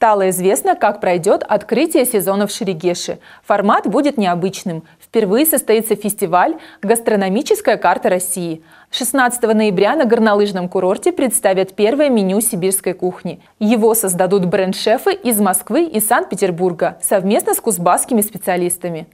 стало известно, как пройдет открытие сезона в Шерегеше. Формат будет необычным. Впервые состоится фестиваль «Гастрономическая карта России». 16 ноября на горнолыжном курорте представят первое меню сибирской кухни. Его создадут бренд-шефы из Москвы и Санкт-Петербурга совместно с кузбасскими специалистами.